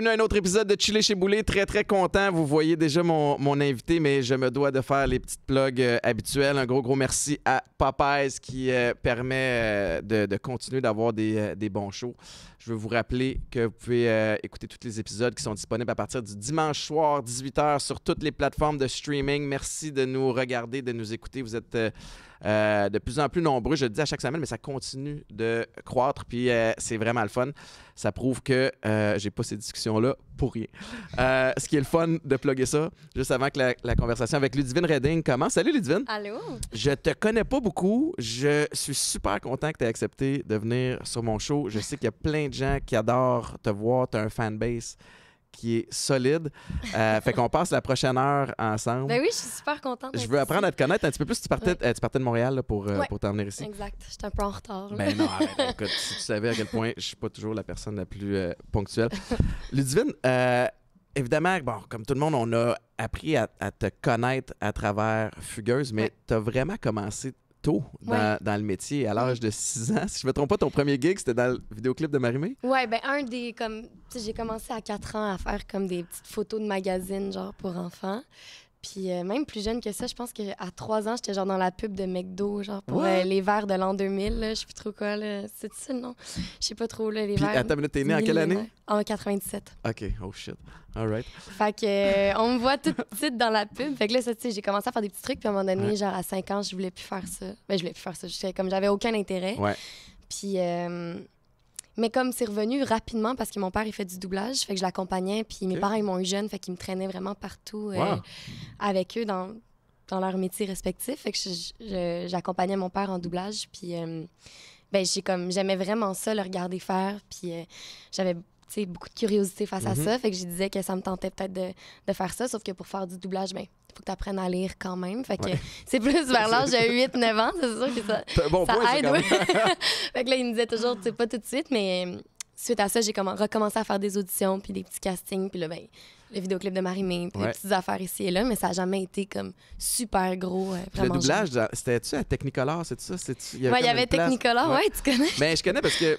bienvenue à un autre épisode de Chile chez Boulet. Très, très content. Vous voyez déjà mon, invité, mais je me dois de faire les petites plugs habituels. Euh, habituelles. Un gros, gros merci à Popeyes qui euh, permet euh, de, continuer d'avoir des, des, bons shows. Je veux vous rappeler que vous pouvez écouter tous les épisodes qui sont disponibles à partir du dimanche soir, 18h, sur toutes les plateformes de streaming. Merci de nous regarder, de nous écouter. Vous êtes euh, de plus en plus nombreux, je le dis à chaque semaine, mais ça continue de croître. Puis euh, c'est vraiment le fun. Ça prouve que euh, j'ai pas ces discussions-là pour rien. ce qui est le fun de plugger ça, juste avant que la, conversation avec Ludivine Redding commence. Salut Ludivine. Allô. Je te connais pas beaucoup. Je suis super content que tu aies accepté de venir sur mon show. Je sais qu'il y a plein de gens qui adorent te voir. Tu as un fanbase qui est solide. Euh, fait qu'on passe la prochaine heure ensemble. Ben oui, je suis super contente. Je veux apprendre à te connaître un petit peu plus. Tu partais, euh, tu partais de Montréal pour, euh, ouais. pour ici. Exact. J'étais un peu en retard. Ben non, arrête, ben écoute, si tu savais à quel point je suis pas toujours la personne la plus ponctuelle. Ludivine, évidemment, bon, comme tout le monde, on a appris à, te connaître à travers Fugueuse, mais tu as vraiment commencé tôt dans, le métier, à l'âge de 6 ans. Si je me trompe pas, ton premier gig, c'était dans le vidéoclip de Marimé? Oui, ben un des... comme J'ai commencé à 4 ans à faire comme des petites photos de magazines, genre, pour enfants. Puis euh, même plus jeune que ça, je pense qu'à 3 ans, j'étais genre dans la pub de McDo, genre pour euh, les verres de l'an 2000, je sais plus trop quoi. C'est ça le nom? Je sais pas trop, là, les Puis, verres. Attends, minute, t'es né en quelle année? En 97. OK, oh shit. All right. Fait que, euh, on me voit toute petite dans la pub. Fait que là, ça, tu sais, j'ai commencé à faire des petits trucs. Puis à un moment donné, genre à 5 ans, je voulais plus faire ça. Ben, je voulais plus faire ça. Comme j'avais aucun intérêt. Ouais. Puis mais comme c'est revenu rapidement parce que mon père, il fait du doublage, fait que je l'accompagnais. Puis mes parents, ils m'ont eu jeune, fait qu'ils me traînaient vraiment partout euh, avec eux dans, dans leur métier respectif. Fait que j'accompagnais mon père en doublage. Puis euh, ben, comme, j'aimais vraiment ça, le regarder faire. Puis euh, j'avais beaucoup de curiosité face à mm-hmm. ça. Fait que je disais que ça me tentait peut-être de, faire ça, sauf que pour faire du doublage, ben faut que tu apprennes à lire quand même. Fait que c'est plus vers l'âge de 8-9 ans, c'est sûr que ça, ça aide. fait que là, il me disait toujours, tu pas tout de suite, mais euh, suite à ça, j'ai recommencé à faire des auditions, puis des petits castings, puis là, ben, le vidéoclip de Marie-Mé, puis des petites affaires ici et là, mais ça n'a jamais été comme super gros. Euh, le doublage, c'était-tu à Technicolor, c'est ça? Oui, il y avait, Technicolor, ouais. tu connais. Mais ben, je connais parce que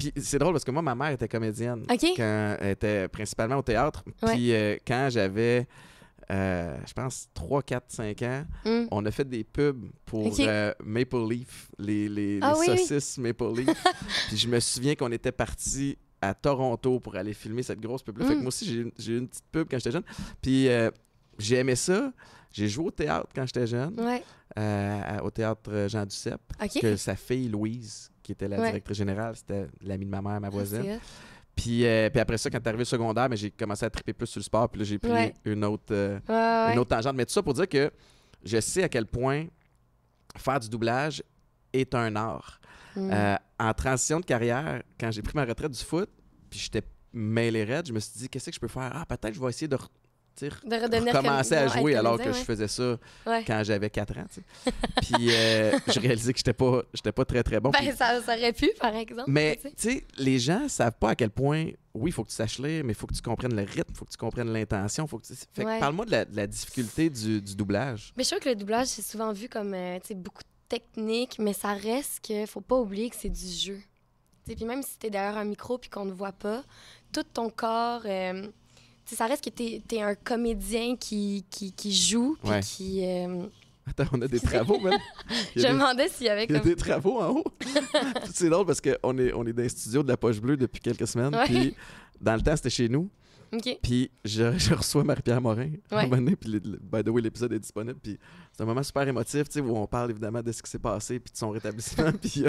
puis c'est drôle parce que moi, ma mère était comédienne. elle était principalement au théâtre. Puis euh, quand j'avais. Euh, je pense 3, 4, 5 ans, hmm. on a fait des pubs pour euh, Maple Leaf, les, les, ah saucisses Maple Leaf. puis je me souviens qu'on était parti à Toronto pour aller filmer cette grosse pub-là. Fait que hmm. moi aussi, j'ai eu une petite pub quand j'étais jeune. Puis j'ai aimé ça. J'ai joué au théâtre quand j'étais jeune, au théâtre Jean Duceppe, que sa fille Louise, qui était la directrice générale, c'était l'ami de ma mère, ma ah, voisine. puis, euh, puis, après ça, quand t'es arrivé au secondaire, mais ben, j'ai commencé à triper plus sur le sport. Puis là, j'ai pris une, autre, euh, autre tangente. Mais tout ça pour dire que je sais à quel point faire du doublage est un art. Hmm. Euh, en transition de carrière, quand j'ai pris ma retraite du foot, puis j'étais mêlé raide, je me suis dit, qu'est-ce que je peux faire? Ah, peut-être que je vais essayer de de commencé à jouer alors que je faisais ça quand j'avais 4 ans. Puis euh, je réalisais que j'étais pas, j'étais pas très très bon. Ben, ça, aurait pu, par exemple. Mais tu sais, les gens savent pas à quel point. Oui, il faut que tu saches lire, mais il faut que tu comprennes le rythme, il faut que tu comprennes l'intention. Faut que parle-moi de la, difficulté du, doublage. Mais je trouve que le doublage, c'est souvent vu comme euh, beaucoup de technique, mais ça reste que faut pas oublier que c'est du jeu. Puis même si tu es derrière un micro puis qu'on ne voit pas, tout ton corps, euh, ça reste que t'es es un comédien qui, qui, joue, puis qui. Euh, Attends, on a des travaux, même. Je me demandais s'il y avait Il y a des travaux en haut. c'est drôle parce qu'on est, on est dans le studio de la Poche Bleue depuis quelques semaines. Puis dans le temps, c'était chez nous. Puis je, je reçois Marie-Pierre Morin ouais. puis by the way, l'épisode est disponible. Puis c'est un moment super émotif, tu sais, où on parle évidemment de ce qui s'est passé, puis de son rétablissement. puis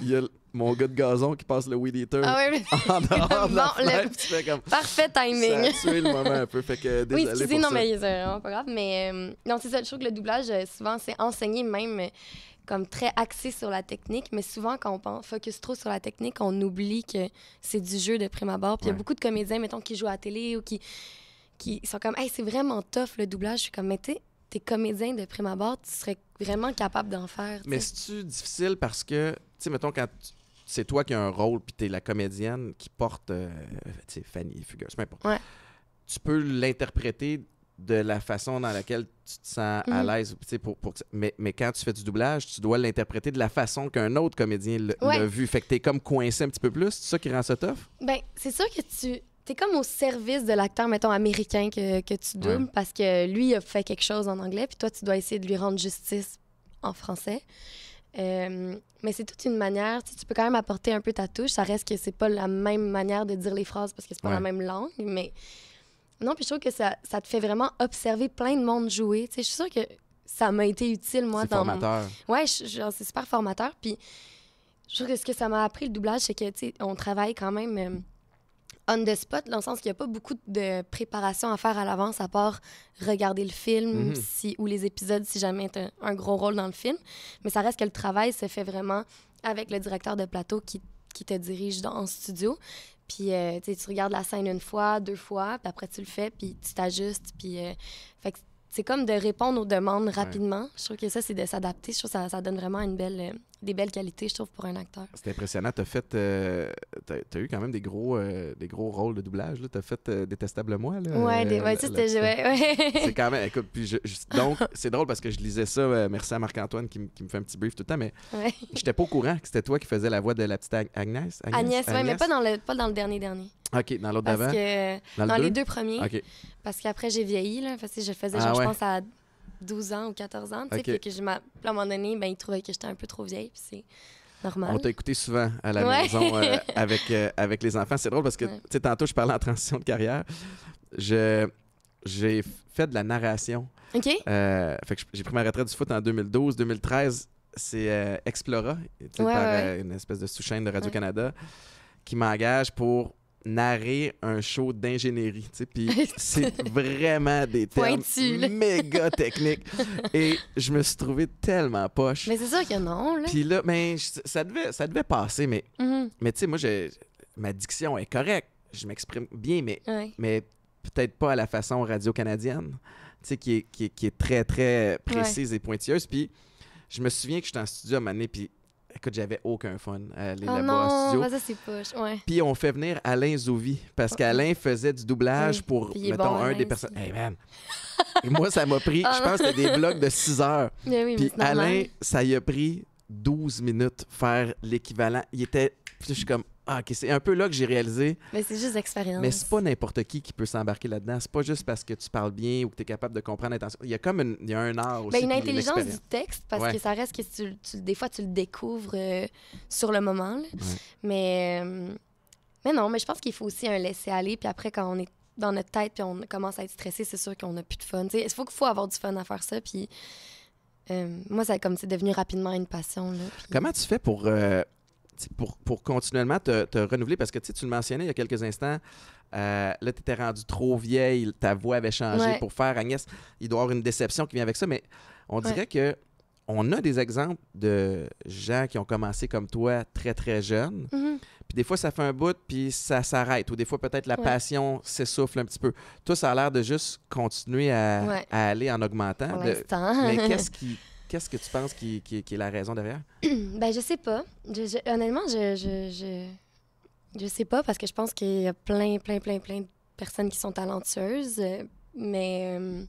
il y a, mon gars de gazon qui passe le weed eater ah en dehors Parfait timing. Ça a le moment un peu, fait que désolé Oui, excusez, pour non, ça. mais c'est euh, vraiment pas grave. Mais euh, non, c'est ça, je trouve que le doublage, euh, souvent, c'est enseigné même comme très axé sur la technique, mais souvent quand on pense, focus trop sur la technique, on oublie que c'est du jeu de prime abord. Puis il y a beaucoup de comédiens, mettons, qui jouent à la télé ou qui, qui sont comme, hey, c'est vraiment tough le doublage. Je suis comme, mais t'es comédien de prime abord, tu serais vraiment capable d'en faire. Mais cest difficile parce que, tu sais, mettons, quand c'est toi qui as un rôle, puis t'es la comédienne qui porte, euh, tu sais, Fanny Fugueuse, peu importe. Tu peux l'interpréter de la façon dans laquelle tu te sens à mhm. l'aise. Pour, pour, mais, quand tu fais du doublage, tu dois l'interpréter de la façon qu'un autre comédien l'a vu. Fait que t'es comme coincé un petit peu plus. C'est ça qui rend ça tough? Ben, c'est sûr que tu t'es comme au service de l'acteur, mettons, américain que, tu doubles parce que lui, a fait quelque chose en anglais, puis toi, tu dois essayer de lui rendre justice en français. Euh, mais c'est toute une manière, tu peux quand même apporter un peu ta touche. Ça reste que c'est pas la même manière de dire les phrases parce que c'est pas la même langue, mais non, puis je trouve que ça, ça te fait vraiment observer plein de monde jouer. Tu je suis sûre que ça m'a été utile, moi. C'est dans formateur. Oui, Ouais, c'est super formateur. Puis je trouve que ce que ça m'a appris, le doublage, c'est que, on travaille quand même... Euh, on the spot, dans le sens qu'il n'y a pas beaucoup de préparation à faire à l'avance, à part regarder le film mhm. si, ou les épisodes si jamais tu un gros rôle dans le film. Mais ça reste que le travail se fait vraiment avec le directeur de plateau qui, te dirige dans, en studio. Puis euh, tu regardes la scène une fois, deux fois, puis après tu le fais, puis tu t'ajustes. Puis euh, fait c'est comme de répondre aux demandes rapidement. Je trouve que ça, c'est de s'adapter. Je trouve que ça donne vraiment une belle, euh, des belles qualités, je trouve, pour un acteur. C'est impressionnant. Tu fait. Euh, t'as as eu quand même des gros, euh, des gros rôles de doublage. Tu as fait euh, Détestable Moi. Là, ouais, ouais, c'était. c'est quand même. donc, c'est drôle parce que je lisais ça. merci à Marc-Antoine qui, me fait un petit brief tout le temps, mais je j'étais pas au courant que c'était toi qui faisais la voix de la petite Agnès. Agnès, oui, mais pas dans, le, pas dans le dernier dernier. OK, dans 12 ans ou 14 ans. Tu sais, que je à un moment donné, ben, ils trouvaient que j'étais un peu trop vieille. Puis c'est normal. On t'a écouté souvent à la maison euh, avec, euh, avec les enfants. C'est drôle parce que, tu sais, tantôt, je parlais en transition de carrière. Je, j'ai fait de la narration. OK. Euh, fait que j'ai pris ma retraite du foot en 2012. 2013, c'est Explora, une espèce de sous-chaîne de Radio-Canada, qui m'engage pour narrer un show d'ingénierie. Puis c'est vraiment des termes méga techniques. Et je me suis trouvé tellement poche. Mais c'est sûr que non. Là. Puis là, mais ben, ça, devait, ça devait passer. Mais, mm-hmm. mais tu sais, moi, ma diction est correcte. Je m'exprime bien, mais, mais peut-être pas à la façon radio-canadienne, qui est, qui, est, très, très précise et pointilleuse. Puis je me souviens que j'étais en studio à un écoute, j'avais aucun fun à aller oh là-bas studio. ça, c'est push, Puis on fait venir Alain Zouvi, parce oh. qu'Alain faisait du doublage pour, mettons, un des personnes. Hey man! moi, ça m'a pris, ah je pense, c'était des blocs de 6 heures. Puis Alain, ça y a pris 12 minutes faire l'équivalent. Il était. je suis comme, ah, OK, c'est un peu là que j'ai réalisé. Mais c'est juste l'expérience. Mais c'est pas n'importe qui qui peut s'embarquer là-dedans. C'est pas juste parce que tu parles bien ou que tu es capable de comprendre l'intention. Il y a comme il y a un art ben, aussi. une intelligence du texte, parce que ça reste que tu, des fois, tu le découvres euh, sur le moment. Mais, euh, mais non, mais je pense qu'il faut aussi un laisser-aller. Puis après, quand on est dans notre tête puis on commence à être stressé, c'est sûr qu'on n'a plus de fun. Il faut qu'il faut avoir du fun à faire ça. Puis. Euh, moi, ça, comme c'est devenu rapidement une passion. Là, Comment tu fais pour pour, continuellement te, renouveler, parce que tu le mentionnais il y a quelques instants, euh, là, tu étais rendu trop vieille, ta voix avait changé pour faire Agnès. Il doit y avoir une déception qui vient avec ça, mais on dirait que on a des exemples de gens qui ont commencé comme toi très, très jeunes. Mm-hmm. Puis des fois, ça fait un bout, puis ça s'arrête. Ou des fois, peut-être la passion s'essouffle un petit peu. Toi, ça a l'air de juste continuer à, aller en augmentant. Mais qu'est-ce qui Qu'est-ce que tu penses qui, est la raison derrière? ben, je sais pas. je, honnêtement, je, je, sais pas parce que je pense qu'il y a plein, plein, plein, plein de personnes qui sont talentueuses. Euh, mais euh,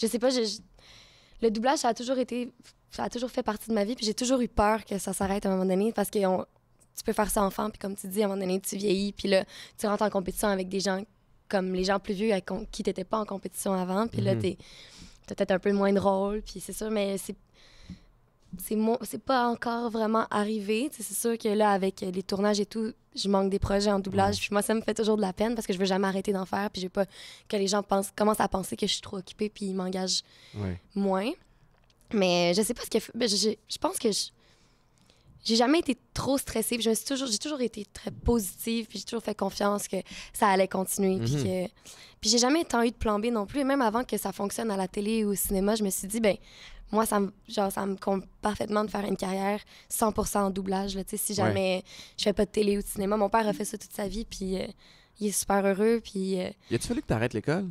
je sais pas, le doublage, ça a toujours été. Ça a toujours fait partie de ma vie. Puis j'ai toujours eu peur que ça s'arrête à un moment donné parce que on, tu peux faire ça enfant. Puis comme tu dis, à un moment donné, tu vieillis. Puis là, tu rentres en compétition avec des gens comme les gens plus vieux qui t'étais pas en compétition avant. Puis là, mm peut-être un peu moins drôle, puis c'est sûr, mais c'est c'est c'est pas encore vraiment arrivé. c'est sûr que là, avec les tournages et tout, je manque des projets en doublage. Puis moi, ça me fait toujours de la peine parce que je veux jamais arrêter d'en faire. Puis je veux pas que les gens pensent, commencent à penser que je suis trop occupée puis ils m'engagent moins. Mais je sais pas ce que... Ben, je, je pense que je... J'ai jamais été trop stressée. je suis toujours, j'ai toujours été très positive. Puis j'ai toujours fait confiance que ça allait continuer. Puis, mm-hmm. puis j'ai jamais tant eu de plan B non plus. Et même avant que ça fonctionne à la télé ou au cinéma, je me suis dit, ben moi, ça me, genre, ça me compte parfaitement de faire une carrière 100% en doublage. si jamais je je fais pas de télé ou de cinéma, mon père a fait ça toute sa vie, puis euh, il est super heureux. Puis, euh, Y a-tu fallu que arrêtes l'école?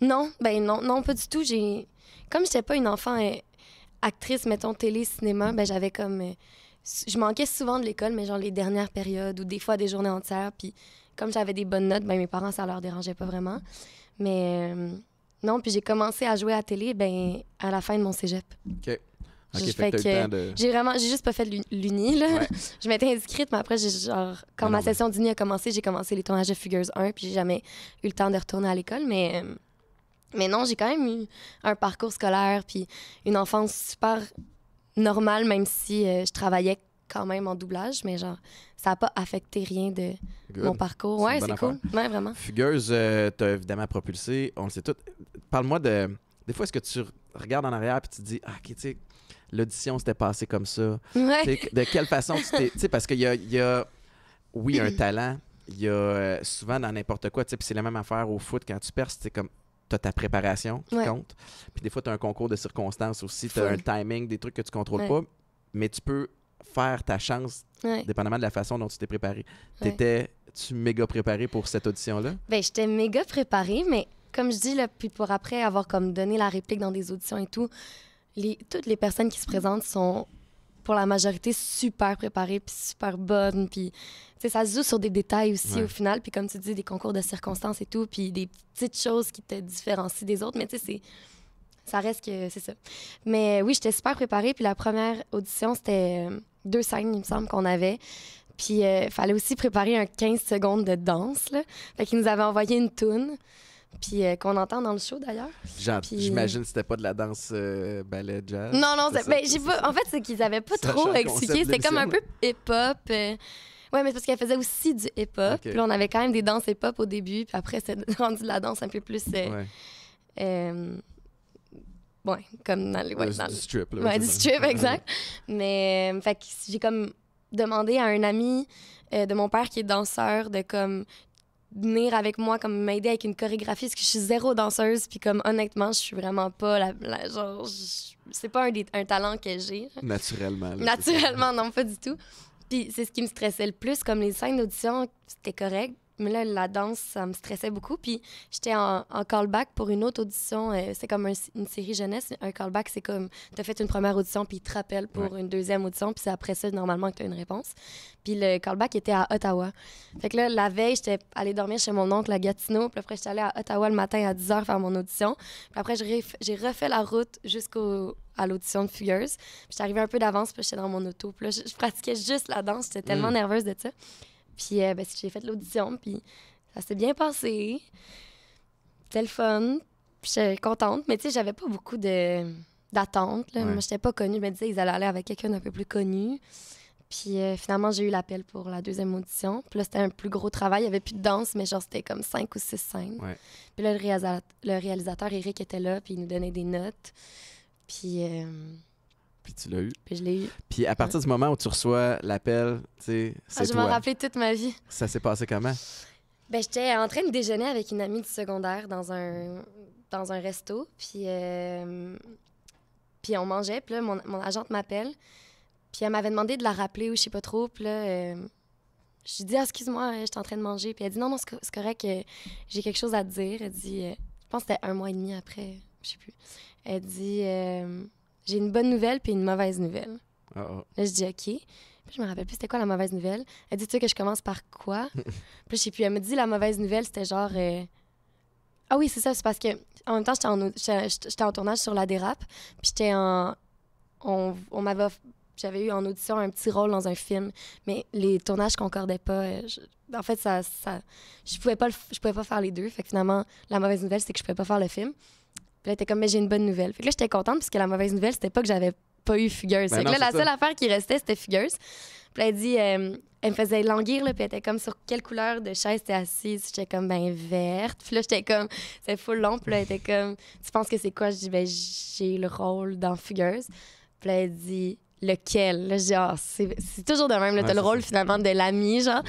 Non, ben non, non, pas du tout. J'ai, comme j'étais pas une enfant euh, actrice, mettons télé, cinéma, ben j'avais comme, je manquais souvent de l'école, mais genre les dernières périodes ou des fois des journées entières. Puis comme j'avais des bonnes notes, ben mes parents ça leur dérangeait pas vraiment. Mais non, puis j'ai commencé à jouer à la télé ben, à la fin de mon cégep. OK. j'ai fait que j'ai vraiment j'ai juste pas fait l'uni là. je m'étais inscrite mais après j'ai genre quand ma session d'uni a commencé, j'ai commencé les tournages de Fugueuse 1 puis j'ai jamais eu le temps de retourner à l'école mais euh, mais non, j'ai quand même eu un parcours scolaire puis une enfance super normale même si euh, je travaillais quand même en doublage mais genre ça n'a pas affecté rien de mon parcours. Ouais, c'est cool. vraiment. Fugueuse, euh, t'as évidemment propulsé, on le sait tout. Parle-moi de. Des fois, est-ce que tu regardes en arrière et tu te dis, ah, ok, tu l'audition s'était passée comme ça. Ouais. De quelle façon tu t'es. tu sais, parce qu'il y a, y a, oui, un talent. Il y a euh, souvent dans n'importe quoi, tu sais, puis c'est la même affaire au foot quand tu perds. c'est comme t'as ta préparation qui compte. Puis des fois, tu un concours de circonstances aussi, tu as un timing, des trucs que tu contrôles pas, mais tu peux faire ta chance, dépendamment de la façon dont tu t'es préparé. tu T'étais-tu méga préparé pour cette audition-là? Ben, j'étais méga préparée, mais comme je dis, là, puis pour après avoir comme donné la réplique dans des auditions et tout, les, toutes les personnes qui se présentent sont pour la majorité super préparées puis super bonnes puis ça se joue sur des détails aussi au final puis comme tu dis des concours de circonstances et tout puis des petites choses qui te différencient des autres mais tu sais c'est ça reste que c'est ça. Mais euh, oui, j'étais super préparée. Puis la première audition, c'était euh, deux scènes, il me semble, qu'on avait. Puis il euh, fallait aussi préparer un 15 secondes de danse. Là. Fait qu'ils nous avaient envoyé une toune. Puis qu'on entend dans le show d'ailleurs. J'imagine que c'était pas de la danse ballet jazz. Non, non, ben, en fait, c'est qu'ils avaient pas trop expliqué. C'était comme un peu hip-hop. Ouais, mais c'est parce qu'elle faisait aussi du hip-hop. Puis là, on avait quand même des danses hip-hop au début. Puis après, c'est rendu de la danse un peu plus. Ouais ouais, comme dans les. Ouais, dans du strip, exact. Mais, euh, fait que j'ai comme demandé à un ami euh, de mon père qui est danseur de comme venir avec moi, comme m'aider avec une chorégraphie, parce que je suis zéro danseuse, puis comme honnêtement, je suis vraiment pas la. genre, c'est pas un, talent que j'ai. Naturellement. Naturellement, non, pas du tout. Puis c'est ce qui me stressait le plus, comme les scènes d'audition, c'était correct mais là, la danse, ça me stressait beaucoup. Puis j'étais en, callback pour une autre audition. Euh, c'est comme une série jeunesse. Un callback, c'est comme t'as fait une première audition, puis ils te rappellent pour une deuxième audition, puis c'est après ça, normalement, que t'as une réponse. Puis le callback était à Ottawa. Fait que là, la veille, j'étais allée dormir chez mon oncle à Gatineau. Puis après, j'étais allée à Ottawa le matin à 10 h faire mon audition. Puis après, j'ai refait la route jusqu'au à l'audition de Fugueuse. Puis j'étais arrivée un peu d'avance, puis j'étais dans mon auto. Puis là, je, pratiquais juste la danse. J'étais tellement mm. nerveuse de ça. Puis euh, ben, j'ai fait l'audition, puis ça s'est bien passé. C'était le fun. Puis j'étais contente, mais tu sais, j'avais pas beaucoup de d'attente. je Ouais. Moi, pas connue. Je me disais qu'ils allaient aller avec quelqu'un d'un peu plus connu. Puis euh, finalement, j'ai eu l'appel pour la deuxième audition. Puis là, c'était un plus gros travail. Il n'y avait plus de danse, mais genre, c'était comme cinq ou six scènes. Puis là, le, réalisateur, le réalisateur Eric était là, puis il nous donnait des notes. Puis. Euh, puis tu l'as eu. Puis je l'ai eu. Puis à partir du moment où tu reçois l'appel, tu sais, ah, c'est ah, Je m'en rappelais toute ma vie. Ça s'est passé comment? Ben, j'étais en train de déjeuner avec une amie du secondaire dans un, dans un resto, puis, euh, puis on mangeait, puis là, mon, agente m'appelle, puis elle m'avait demandé de la rappeler ou je sais pas trop, puis là, euh, je dis ah, excuse-moi, euh, j'étais en train de manger. Puis elle dit non, non, c'est correct, que euh, j'ai quelque chose à te dire. Elle dit, je pense que c'était un mois et demi après, je sais plus. Elle dit, j'ai une bonne nouvelle puis une mauvaise nouvelle. Mm. Là, je dis OK. Puis je me rappelle plus c'était quoi la mauvaise nouvelle. Elle dit Tu sais que je commence par quoi Puis je sais plus. Elle me dit la mauvaise nouvelle, c'était genre. Euh, ah oui, c'est ça, c'est parce que en même temps, j'étais en, tournage sur La Dérape. Puis j'étais en. On, m'avait. J'avais eu en audition un petit rôle dans un film, mais les tournages concordaient pas. Euh, en fait, ça, ça, je pouvais pas, je pouvais pas faire les deux. Fait que finalement, la mauvaise nouvelle, c'est que je pouvais pas faire le film. Elle était comme, mais j'ai une bonne nouvelle. Fait là, j'étais contente parce que la mauvaise nouvelle, c'était pas que j'avais pas eu Fugueuse. Ben là, la seule affaire qui restait, c'était Fugueuse. Puis elle dit, euh, elle me faisait languir, là, puis elle était comme, sur quelle couleur de chaise t'es assise? J'étais comme, ben verte. Puis là, j'étais comme, c'est full long. Puis là, elle était comme, tu penses que c'est quoi? Je dis, ben j'ai le rôle dans Fugueuse. Puis là, elle dit, lequel? Là, genre, ah, c'est toujours de même. Là, t'as le rôle finalement de l'ami, genre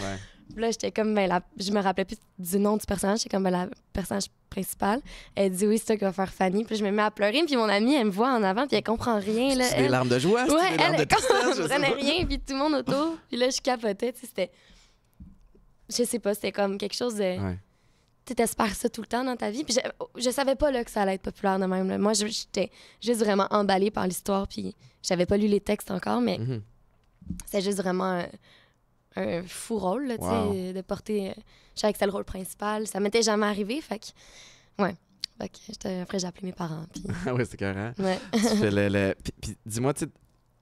là, j'étais comme, ben, je me rappelais plus du nom du personnage. J'étais comme, ben, la personnage principale. Elle dit, oui, c'est toi qui vas faire Fanny. Puis je me mets à pleurer. Puis mon amie, elle me voit en avant, puis elle comprend rien. C'est elle... des larmes de joie, ouais, elle, de tristesse. rien, puis tout le monde autour. puis là, je capotais. C'était. Je sais pas, c'était comme quelque chose de. Ouais. Tu t'espères ça tout le temps dans ta vie. Puis je... Oh, je, savais pas là, que ça allait être populaire de même. Moi, j'étais juste vraiment emballée par l'histoire. Puis j'avais pas lu les textes encore, mais c'était mhm. c'est juste vraiment. Euh, un fou rôle, là, sais, de porter. Euh, je savais que c'était le rôle principal. Ça m'était jamais arrivé, fait que. Ouais. Fait que après, j'ai appelé mes parents. ah oui, c'est correct. Hein? Ouais. tu fais le, Puis, dis-moi, tu,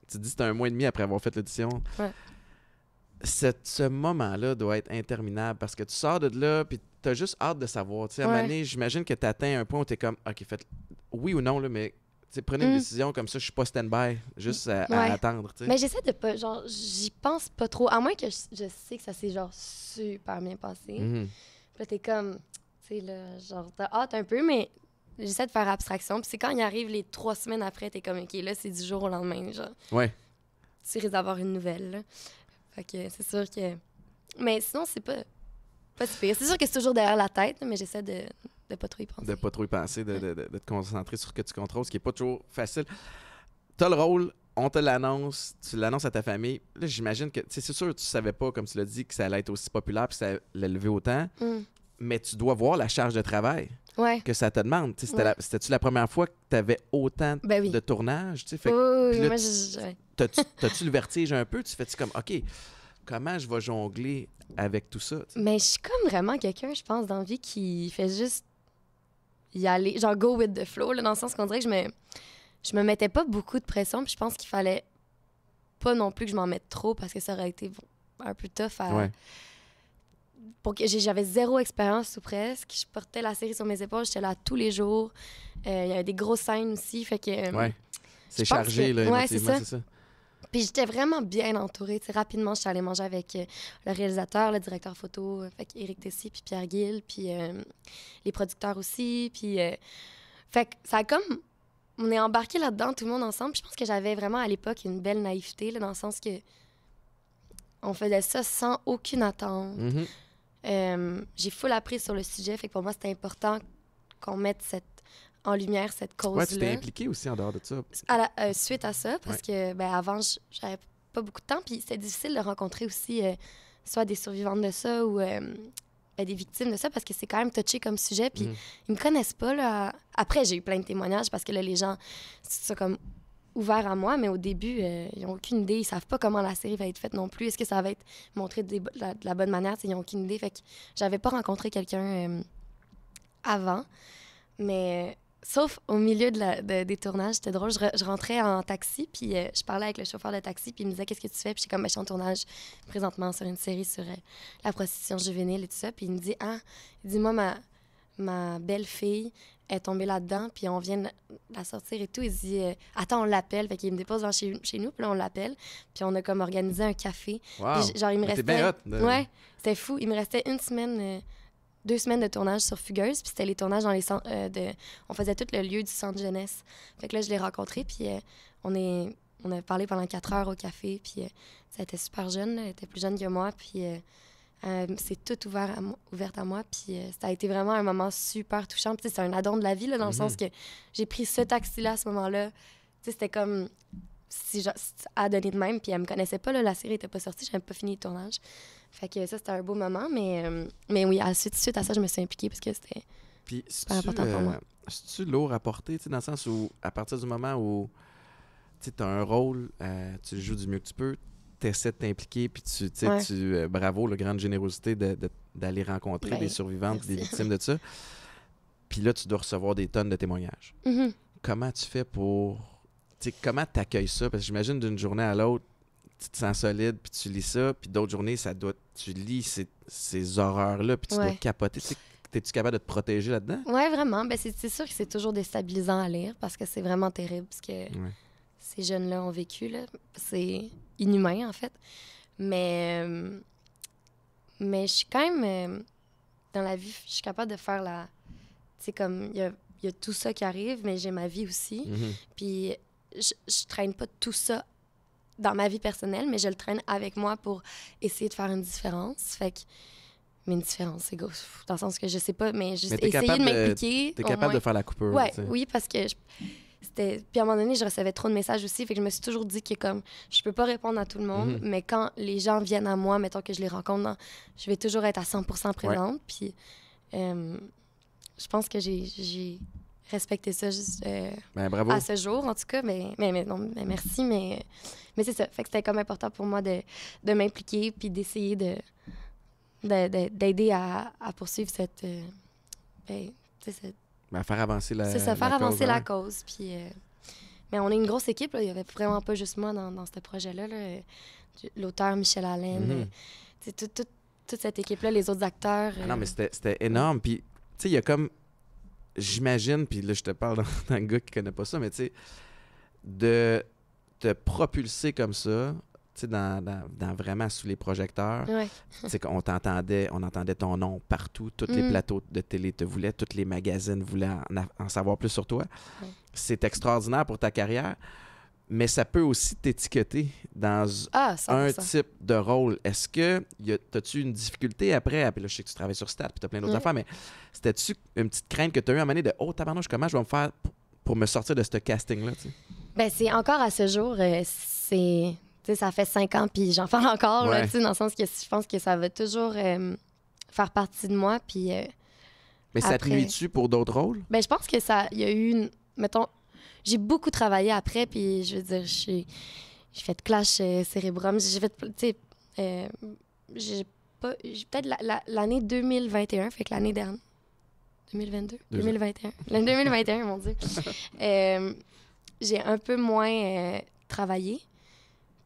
tu dis c'était un mois et demi après avoir fait l'audition. Ouais. ce moment-là doit être interminable parce que tu sors de là, puis t'as juste hâte de savoir. Tu sais, à donné, j'imagine que t'atteins un point où t'es comme, OK, fait, oui ou non, là, mais prenez une mm. décision comme ça, je suis pas stand-by, juste à, attendre. Mais j'essaie de pas, genre, j'y pense pas trop, à moins que je, sais que ça s'est genre super bien passé. Mm là, t'es comme, tu là, genre, t'as hâte un peu, mais j'essaie de faire abstraction. Puis c'est quand il arrive les trois semaines après, t'es comme, OK, là, c'est du jour au lendemain, genre. Ouais. Tu risques d'avoir une nouvelle, là. Fait que c'est sûr que. Mais sinon, c'est pas, pas si C'est sûr que c'est toujours derrière la tête, mais j'essaie de, de pas trop y penser. De pas trop y penser, de, de, te concentrer sur ce que tu contrôles, ce qui est pas toujours facile. Tu as le rôle, on te l'annonce, tu l'annonces à ta famille. Là, j'imagine que, c'est sûr, tu savais pas, comme tu l'as dit, que ça allait être aussi populaire, que ça allait lever autant. Mm. Mais tu dois voir la charge de travail ouais. que ça te demande. C'était-tu la, première fois que tu avais autant ben de tournage. Fait, oui, tu le vertige un peu? Tu fais-tu comme, OK, comment je vais jongler avec tout ça? Mais je suis comme vraiment quelqu'un, je pense, dans vie qui fait juste y aller, genre go with the flow, là, dans le sens qu'on dirait que je me, je me mettais pas beaucoup de pression, puis je pense qu'il fallait pas non plus que je m'en mette trop parce que ça aurait été un peu tough Pour que j'avais zéro expérience ou presque. Je portais la série sur mes épaules, j'étais là tous les jours. Euh, il y avait des grosses scènes aussi, fait que. Euh, c'est chargé, là. c'est ça. Puis j'étais vraiment bien entourée. rapidement, je suis allée manger avec euh, le réalisateur, le directeur photo, Eric euh, Tessy, puis Pierre Gill, puis euh, les producteurs aussi. Puis, fait que ça a comme. On est embarqué là-dedans, tout le monde ensemble. Je pense que j'avais vraiment à l'époque une belle naïveté, là, dans le sens que on faisait ça sans aucune attente. Mm-hmm. J'ai full appris sur le sujet, fait que pour moi, c'était important qu'on mette cette en lumière cette cause-là. tu t'es impliquée aussi en dehors de ça. Euh, suite à ça, parce que ben, avant, j'avais pas beaucoup de temps, puis c'est difficile de rencontrer aussi euh, soit des survivantes de ça ou euh, ben, des victimes de ça, parce que c'est quand même touché comme sujet, puis mm. ils me connaissent pas. Là. Après, j'ai eu plein de témoignages, parce que là, les gens, sont comme ouvert à moi, mais au début, ils n'ont aucune idée. Ils savent pas comment la série va être faite non plus. Est-ce que ça va être montré de la, bonne manière? Ils ont aucune idée. Fait que j'avais pas rencontré quelqu'un avant. Mais Sauf au milieu de la, des tournages, c'était drôle. Je, rentrais en taxi, puis euh, je parlais avec le chauffeur de taxi, puis il me disait Qu'est-ce que tu fais Puis j'étais comme, ben, je suis en tournage présentement sur une série sur euh, la prostitution juvénile et tout ça. Puis il me dit Ah, il moi, ma, ma belle-fille est tombée là-dedans, puis on vient la sortir et tout. Il dit euh, Attends, on l'appelle. Fait qu'il me dépose chez, chez, nous, puis on l'appelle. Puis on a comme organisé un café. Wow. Puis, genre, il me restait. Bien hot Ouais, c'était fou. Il me restait une semaine deux semaines de tournage sur Fugueuse, puis c'était les tournages dans les euh, de, on faisait tout le lieu du centre jeunesse. Fait que là, je l'ai rencontré, puis euh, on, est, on a parlé pendant quatre heures au café, puis euh, ça était super jeune, elle était plus jeune que moi, puis euh, c'est tout ouvert à moi, puis ça a été vraiment un moment super touchant. Puis c'est un addon de la vie, là, dans le sens mhm. que j'ai pris ce taxi-là à ce moment-là. C'était comme si je, à donner de même, puis elle me connaissait pas, là, la série était pas sortie, j'avais pas fini le tournage. Fait que ça, c'était un beau moment. Mais, euh, mais oui, à suite, suite à ça, je me suis impliquée parce que c'était super important pour moi. Euh, c'est-tu lourd à porter, dans le sens où, à partir du moment où tu as un rôle, euh, tu le joues du mieux que tu peux, t'essaies de t'impliquer, puis tu, tu bravo, la grande générosité d'aller rencontrer ben, des survivantes, des victimes de ça. Puis là, tu dois recevoir des tonnes de témoignages. Mm-hmm. Comment tu fais pour, tu comment accueilles ça? Parce que j'imagine d'une journée à l'autre, tu te sens solide, puis tu lis ça, puis d'autres journées, ça doit, tu lis ces, ces horreurs-là, puis tu dois capoter. Tu T'es-tu capable de te protéger là-dedans? Oui, vraiment. Ben, c'est sûr que c'est toujours déstabilisant à lire parce que c'est vraiment terrible ce que ces jeunes-là ont vécu. C'est inhumain, en fait. Mais, mais je suis quand même. Euh, dans la vie, je suis capable de faire la. Tu sais, comme, il y a, y tout ça qui arrive, mais j'ai ma vie aussi. Mm-hmm. Puis, je, je traîne pas tout ça dans ma vie personnelle, mais je le traîne avec moi pour essayer de faire une différence. Fait que mais une différence, c'est Dans le sens que je sais pas, mais juste essayer de m'impliquer. T'es capable de faire la coupure. Ouais, oui, parce que c'était. Puis à un moment donné, je recevais trop de messages aussi, fait que je me suis toujours dit que comme je peux pas répondre à tout le monde, mhm. mais quand les gens viennent à moi, mettons que je les rencontre, je vais toujours être à 100% présente. Puis euh, je pense que j'ai respecter ça juste, euh, ben, à ce jour, en tout cas. Mais, mais, mais non, mais merci, mais, euh, mais c'est ça. Fait que c'était comme important pour moi de, de m'impliquer puis d'essayer de, d'aider à, à, poursuivre cette. Euh, ben, ben faire avancer la C'est ça, faire avancer la hein. cause. Puis, euh, mais on est une grosse équipe. Là. Il n'y avait vraiment pas juste moi dans, dans ce projet-là. L'auteur Michel Allen, mhm. toute cette équipe-là, les autres acteurs. Ah non, mais c'était énorme. Puis, tu sais, il y a comme j'imagine, puis là, je te parle d'un gars qui connaît pas ça, mais tu sais, de te propulser comme ça, tu sais, dans, vraiment sous les projecteurs. tu on t'entendait, on entendait ton nom partout, tous les mm. plateaux de télé te voulaient, tous les magazines voulaient en, savoir plus sur toi. C'est extraordinaire pour ta carrière mais ça peut aussi t'étiqueter dans ah, un type de rôle. Est-ce que as-tu une difficulté après? Ah, puis je sais que tu travailles sur Stat, puis t'as plein d'autres mm. affaires, mais c'était-tu une petite crainte que tu as eu à un moment de « Oh, tabarnouche, comment je vais me faire pour me sortir de ce casting-là? » Ben c'est encore à ce jour, euh, c'est... ça fait cinq ans, puis j'en parle encore, dans le sens que je pense que ça va toujours faire partie de moi, puis... Euh, mais ça te nuit-tu pour d'autres rôles? Ben je pense que ça... Il y a eu, une, mettons, j'ai beaucoup travaillé après, puis je veux dire, j'ai fait clash euh, cérébrum, j'ai fait, tu sais, euh, j'ai pas, peut-être l'année 2021, fait que l'année dernière. 2022? 2021. L'année 2021, mon Dieu. Euh, j'ai un peu moins travaillé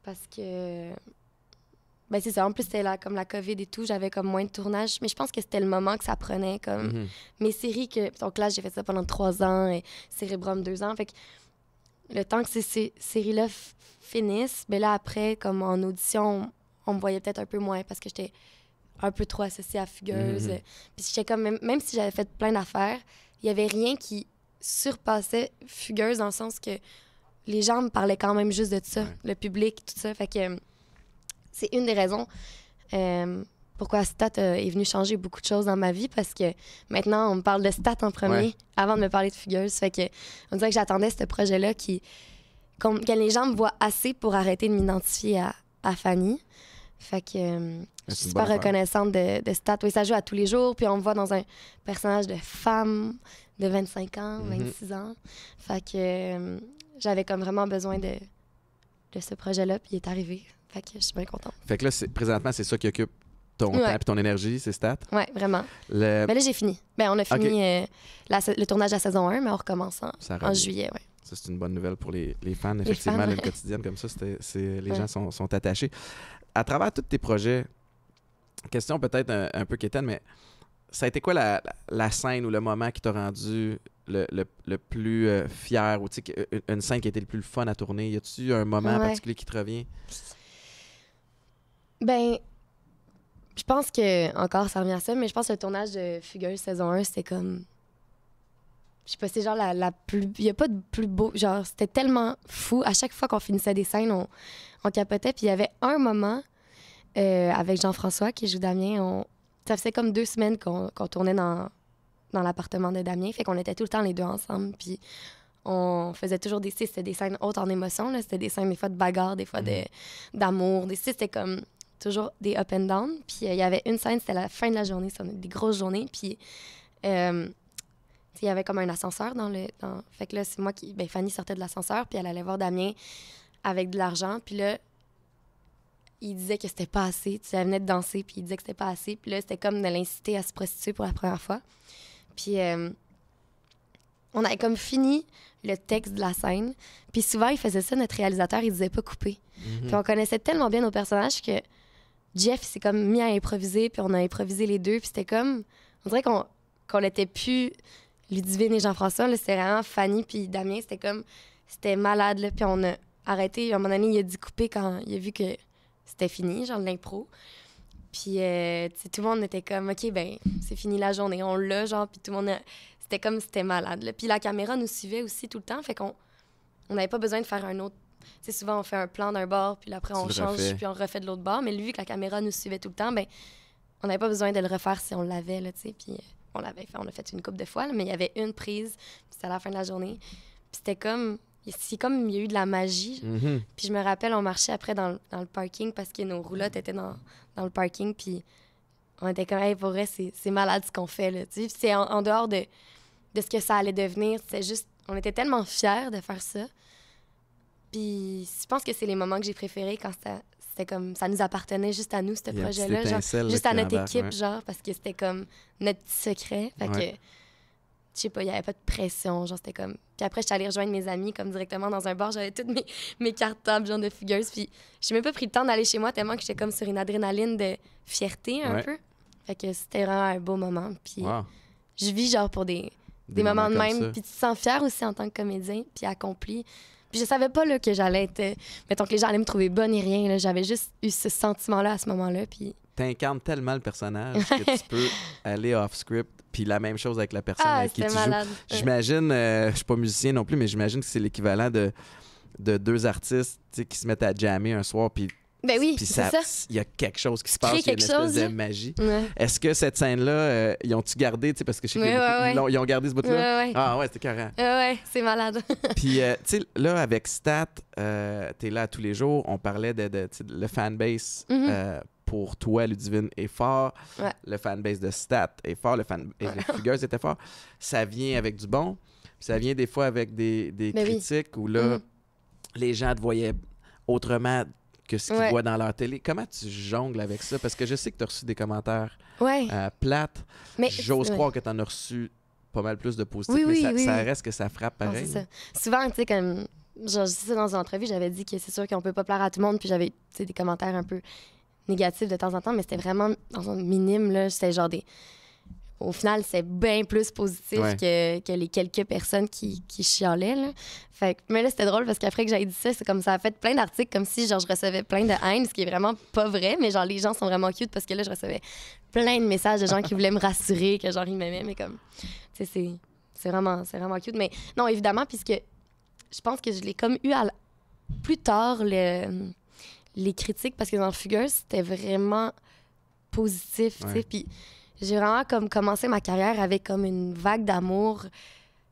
parce que ben, c'est ça. En plus, c'était comme la COVID et tout. J'avais comme moins de tournage. Mais je pense que c'était le moment que ça prenait. Comme mhm. mes séries que. Donc là, j'ai fait ça pendant trois ans et Cérébrum deux ans. Fait que le temps que ces, séries-là finissent, mais ben là, après, comme en audition, on me voyait peut-être un peu moins parce que j'étais un peu trop associée à Fugueuse. Mhm. Puis comme, même, même si j'avais fait plein d'affaires, il y avait rien qui surpassait Fugueuse dans le sens que les gens me parlaient quand même juste de ça, le public, tout ça. Fait que c'est une des raisons euh, pourquoi Stat euh, est venu changer beaucoup de choses dans ma vie parce que maintenant, on me parle de Stat en premier avant de me parler de Fugueuse. Fait que, on dirait que j'attendais ce projet-là qui. Quand les gens me voient assez pour arrêter de m'identifier à, Fanny. Fait que euh, je suis super reconnaissante de, de Stat. Oui, ça joue à tous les jours. Puis on me voit dans un personnage de femme de 25 ans, 26 mhm. ans. Fait que j'avais comme vraiment besoin de, de ce projet-là. Puis il est arrivé. Fait que je suis bien contente. Fait que là, présentement, c'est ça qui occupe ton temps et ton énergie, ces stats? Oui, vraiment. Le... là, j'ai fini. Ben, on a fini euh, le tournage de la saison 1, mais on recommence en, juillet. Ouais. Ça, c'est une bonne nouvelle pour les, les fans. Effectivement, le quotidien comme ça, les gens sont, sont, attachés. À travers tous tes projets, question peut-être un, peu quétaine, mais ça a été quoi la, scène ou le moment qui t'a rendu le, le, plus euh, fier ou une scène qui a été le plus fun à tourner? Y a-tu un moment particulier qui te revient? Ben, je pense que, encore, ça revient à ça, mais je pense que le tournage de Fugueuse saison 1, c'était comme. Je sais pas, c'est genre la, la plus. Il y a pas de plus beau. Genre, c'était tellement fou. À chaque fois qu'on finissait des scènes, on, on capotait. Puis il y avait un moment euh, avec Jean-François qui joue Damien. On... Ça faisait comme deux semaines qu'on tournait dans, dans l'appartement de Damien. Fait qu'on était tout le temps les deux ensemble. Puis on faisait toujours des. C'était des scènes hautes en émotion. C'était des scènes, des fois, de bagarre, des fois, mm-hmm. d'amour. Des d'amour. C'était comme toujours des up and down. Puis euh, il y avait une scène, c'était la fin de la journée, c'était des grosses journées. Puis euh, il y avait comme un ascenseur dans le. Dans... Fait que là, c'est moi qui. Ben, Fanny sortait de l'ascenseur, puis elle allait voir Damien avec de l'argent. Puis là, il disait que c'était pas assez. Tu elle sais, venait de danser, puis il disait que c'était pas assez. Puis là, c'était comme de l'inciter à se prostituer pour la première fois. Puis euh, on avait comme fini le texte de la scène. Puis souvent, il faisait ça, notre réalisateur, il disait pas couper. Mhm. Puis on connaissait tellement bien nos personnages que Jeff s'est comme mis à improviser, puis on a improvisé les deux, puis c'était comme. On dirait qu'on qu n'était plus Ludivine et Jean-François, c'était vraiment Fanny, puis Damien, c'était comme. C'était malade, là, puis on a arrêté. À un moment donné, il a dit couper quand il a vu que c'était fini, genre l'impro. Puis, euh, tout le monde était comme, OK, ben, c'est fini la journée, on l'a, genre, puis tout le monde. C'était comme, c'était malade, Puis la caméra nous suivait aussi tout le temps, fait qu'on n'avait pas besoin de faire un autre c'est souvent on fait un plan d'un bord, puis après on change, puis on refait de l'autre bord. Mais lui, vu que la caméra nous suivait tout le temps, ben, on n'avait pas besoin de le refaire si on l'avait, là, tu Puis euh, on l'avait fait, on a fait une coupe de fois, mais il y avait une prise, c'est c'était à la fin de la journée. c'était comme, c'est comme il y a eu de la magie. Mm-hmm. Puis je me rappelle, on marchait après dans, le parking parce que nos roulottes étaient dans, le parking, puis on était comme, hey, pour vrai, c'est malade ce qu'on fait, là, tu c'est en, dehors de, de ce que ça allait devenir, c'était juste, on était tellement fiers de faire ça. Puis je pense que c'est les moments que j'ai préférés quand c'était comme ça nous appartenait juste à nous ce projet-là, juste à notre équipe, genre parce que c'était comme notre secret. Fait que je sais pas, il y avait pas de pression, genre c'était comme puis après je suis allée rejoindre mes amis comme directement dans un bar, j'avais toutes mes, mes cartables genre de figures puis j'ai même pas pris le temps d'aller chez moi tellement que j'étais comme sur une adrénaline de fierté un peu. Fait que c'était vraiment un beau moment puis je vis genre pour des des, moments, moments de même puis tu te sens fier aussi en tant que comédien puis accompli. Puis je savais pas là, que j'allais être. Euh, mettons que les gens allaient me trouver bonne et rien. J'avais juste eu ce sentiment-là à ce moment-là. Puis. T'incarnes tellement le personnage que tu peux aller off-script. Puis la même chose avec la personne ah, avec qui tu joues. J'imagine, euh, je suis pas musicien non plus, mais j'imagine que c'est l'équivalent de, de deux artistes qui se mettent à jammer un soir. Puis ben oui, c'est ça. Il y a quelque chose qui se passe, il y a une espèce chose, de hein. magie. Est-ce que cette scène-là, euh, ils ont-tu gardé, parce que je sais ils, ont gardé ce bout-là? Ah ouais, c'était carré. ouais, c'est malade. puis, euh, là, avec Stat, euh, tu es là tous les jours, on parlait de, le fanbase mhm. pour toi, Ludivine, est fort. Le fanbase de Stat est fort. Le fan de était fort. Ça vient avec du bon. Ça vient des fois avec des, ben critiques où là, mhm. les gens te voyaient autrement ce qu'ils voient dans leur télé. Comment tu jongles avec ça? Parce que je sais que tu as reçu des commentaires euh, plates. Mais, J'ose croire que tu en as reçu pas mal plus de positifs, oui, ça, reste que ça frappe pareil. Souvent, tu sais, comme. je dans une entrevue, j'avais dit que c'est sûr qu'on peut pas plaire à tout le monde, puis j'avais des commentaires un peu négatifs de temps en temps, mais c'était vraiment dans un minime, là. C'était genre des au final, c'est bien plus positif que, que, les quelques personnes qui, qui chialaient. Fait mais là, c'était drôle parce qu'après que j'avais dit ça, c'est comme ça a fait plein d'articles comme si genre, je recevais plein de haine, ce qui est vraiment pas vrai, mais genre les gens sont vraiment cute parce que là, je recevais plein de messages de gens qui voulaient me rassurer, que genre ils m'aimaient, mais comme, tu sais, c'est vraiment, vraiment cute. Mais non, évidemment, puisque je pense que je l'ai comme eu à plus tard, le, les critiques, parce que dans Fugueuse, c'était vraiment positif, tu sais, puis j'ai vraiment comme commencé ma carrière avec comme une vague d'amour.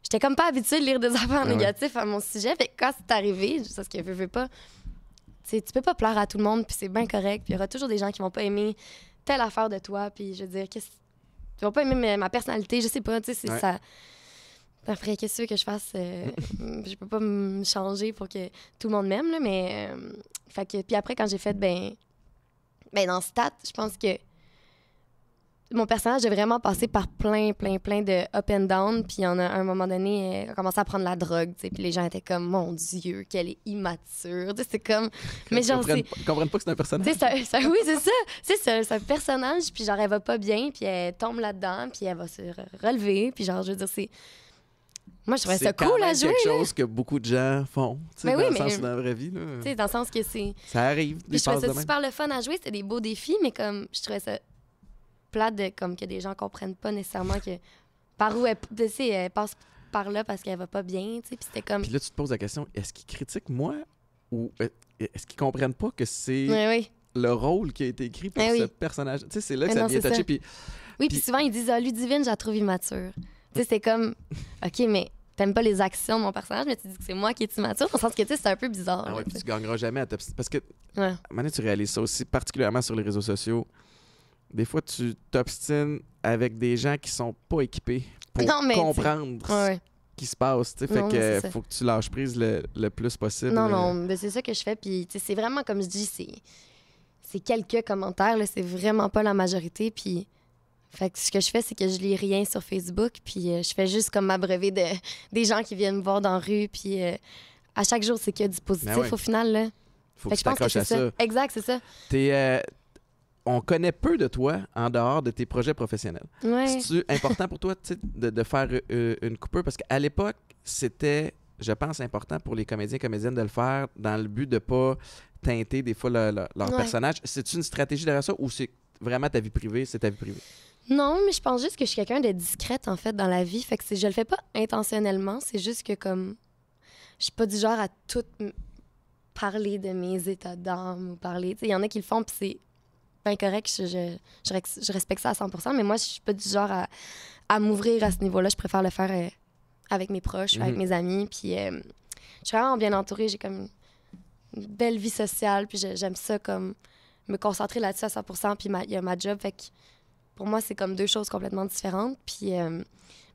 J'étais comme pas habituée de lire des affaires négatives à mon sujet. Fait quand c'est arrivé, je sais ce que je veux pas. Tu peux pas plaire à tout le monde, puis c'est bien correct. Puis il y aura toujours des gens qui vont pas aimer telle affaire de toi, puis je veux dire, qu'est-ce ils vont pas aimer ma, personnalité, je sais pas, tu sais, c'est ça. Après, qu'est-ce que je fasse? Euh, je peux pas me changer pour que tout le monde m'aime, mais. Euh, puis après, quand j'ai fait, ben. Ben, dans Stat, je pense que mon personnage est vraiment passé par plein, plein, plein de up and down. Puis, en a, à un moment donné, elle a commencé à prendre la drogue. Puis, les gens étaient comme, mon Dieu, qu'elle est immature. C'est comme. Mais genre. Ils comprennent pas que c'est un personnage. ça, oui, c'est ça. C'est ça, un personnage. Puis, genre, elle va pas bien. Puis, elle tombe là-dedans. Puis, elle va se relever. Puis, genre, je veux dire, c'est. Moi, je trouvais ça cool à jouer. C'est quelque chose que beaucoup de gens font, tu ben oui, dans le sens la vraie vie. Là. Dans le sens que c'est... Ça arrive, mais Je trouvais ça super le fun à jouer. C'était des beaux défis, mais comme je trouvais ça plate de, comme que des gens comprennent pas nécessairement que par où elle, elle passe par là parce qu'elle va pas bien, tu sais, puis c'était comme... Puis là, tu te poses la question, est-ce qu'ils critiquent moi ou est-ce qu'ils comprennent pas que c'est le rôle qui a été écrit pour ce personnage? Tu sais, c'est là que ça vient devient puis... Oui, puis souvent, ils disent, ah, Ludivine, je la trouve immature. Tu sais, c'est comme, OK, mais t'aimes pas les actions de mon personnage, mais tu dis que c'est moi qui est immature, en sens que, tu sais, c'est un peu bizarre. Ah puis tu gagneras jamais à Parce que, maintenant, tu réalises ça aussi, particulièrement sur les réseaux sociaux. Des fois, tu t'obstines avec des gens qui sont pas équipés pour comprendre ce qui se passe. fait que faut que tu lâches prise le, plus possible. Non, non, mais c'est ça que je fais. Puis c'est vraiment, comme je dis, c'est quelques commentaires. C'est vraiment pas la majorité. Puis. Fait ce que je fais, c'est que je lis rien sur Facebook, puis euh, je fais juste comme m'abreuver de, des gens qui viennent me voir dans la rue, puis euh, à chaque jour, c'est que du ben positif au final. Là. fait que, je pense que ça. Exact, c'est ça. T'es euh, on connaît peu de toi en dehors de tes projets professionnels. C'est important pour toi de, faire euh, euh, une coupeur parce qu'à l'époque, c'était, je pense, important pour les comédiens et comédiennes de le faire dans le but de ne pas teinter des fois leur personnage. C'est une stratégie derrière ça ou c'est vraiment ta vie privée, c'est ta vie privée? Non, mais je pense juste que je suis quelqu'un de discrète en fait dans la vie. Fait que je le fais pas intentionnellement, c'est juste que comme je suis pas du genre à tout parler de mes états d'âme ou parler. Il y en a qui le font, puis bien correct. Je, je, respecte ça à 100 mais moi, je suis pas du genre à, m'ouvrir à ce niveau-là. Je préfère le faire euh, avec mes proches, avec mhm. mes amis. Puis euh, je suis vraiment bien entourée. J'ai comme une belle vie sociale. Puis j'aime ça comme me concentrer là-dessus à 100 Puis il y a ma job. Fait que pour moi, c'est comme deux choses complètement différentes. Puis, euh,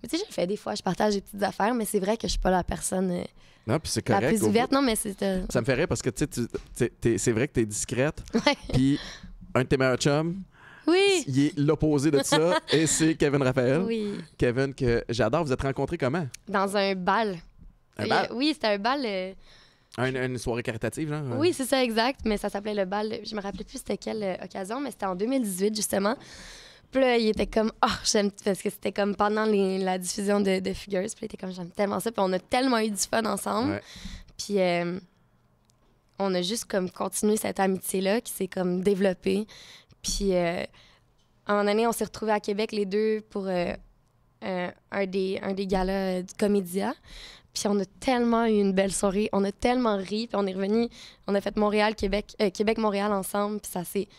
tu sais, je le fais des fois, je partage des petites affaires, mais c'est vrai que je suis pas la personne. La plus ouverte, non, mais c'est. Ça me fait rire, parce que tu sais, c'est vrai que tu es discrète. Puis un de tes Oui. Il est l'opposé de ça et c'est Kevin Raphaël. Oui. Kevin, que j'adore. Vous êtes rencontré comment? Dans un bal. Un bal? Euh, oui, c'était un bal. Euh, une soirée caritative, genre? Oui, c'est ça, exact. Mais ça s'appelait le bal. Je me rappelle plus c'était quelle euh, occasion, mais c'était en 2018, justement. Puis là, il était comme, ah, oh, j'aime, parce que c'était comme pendant la diffusion de, de Fugueuse. Puis il était comme, j'aime tellement ça. Puis on a tellement eu du fun ensemble. Puis on a juste comme continué cette amitié-là qui s'est comme développée. Puis euh, en année, on s'est retrouvés à Québec les deux pour euh, euh, un, des, un des galas du Comédia. Puis on a tellement eu une belle soirée, on a tellement ri, puis on est revenu, on a fait Montréal-Québec, Québec-Montréal ensemble, puis ça c'est